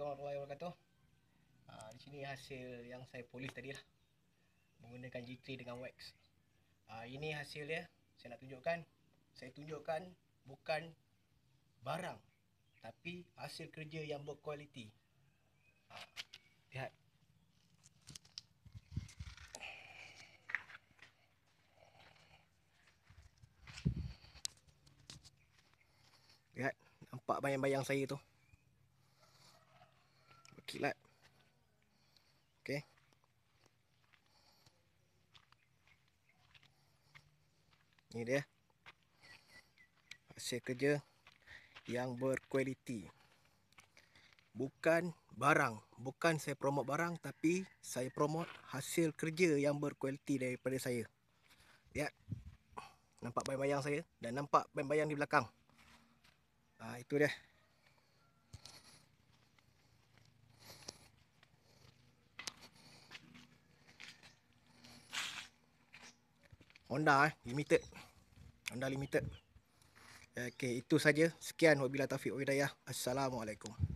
warahmatullahi wabarakatuh. Ah, ha, di sini hasil yang saya polis tadi lah. Menggunakan G3 dengan wax. Ah, ini hasil dia. Saya nak tunjukkan. Saya tunjukkan bukan barang. Tapi hasil kerja yang berkualiti. Ah, lihat. Lihat, nampak bayang-bayang saya tu kilat okay. ni dia hasil kerja yang berkualiti bukan barang bukan saya promote barang tapi saya promote hasil kerja yang berkualiti daripada saya lihat ya. nampak bayang-bayang saya dan nampak bayang-bayang di belakang ha, itu dia Honda eh, limited. Honda limited. Okey, itu saja. Sekian wabillahi taufik wal Assalamualaikum.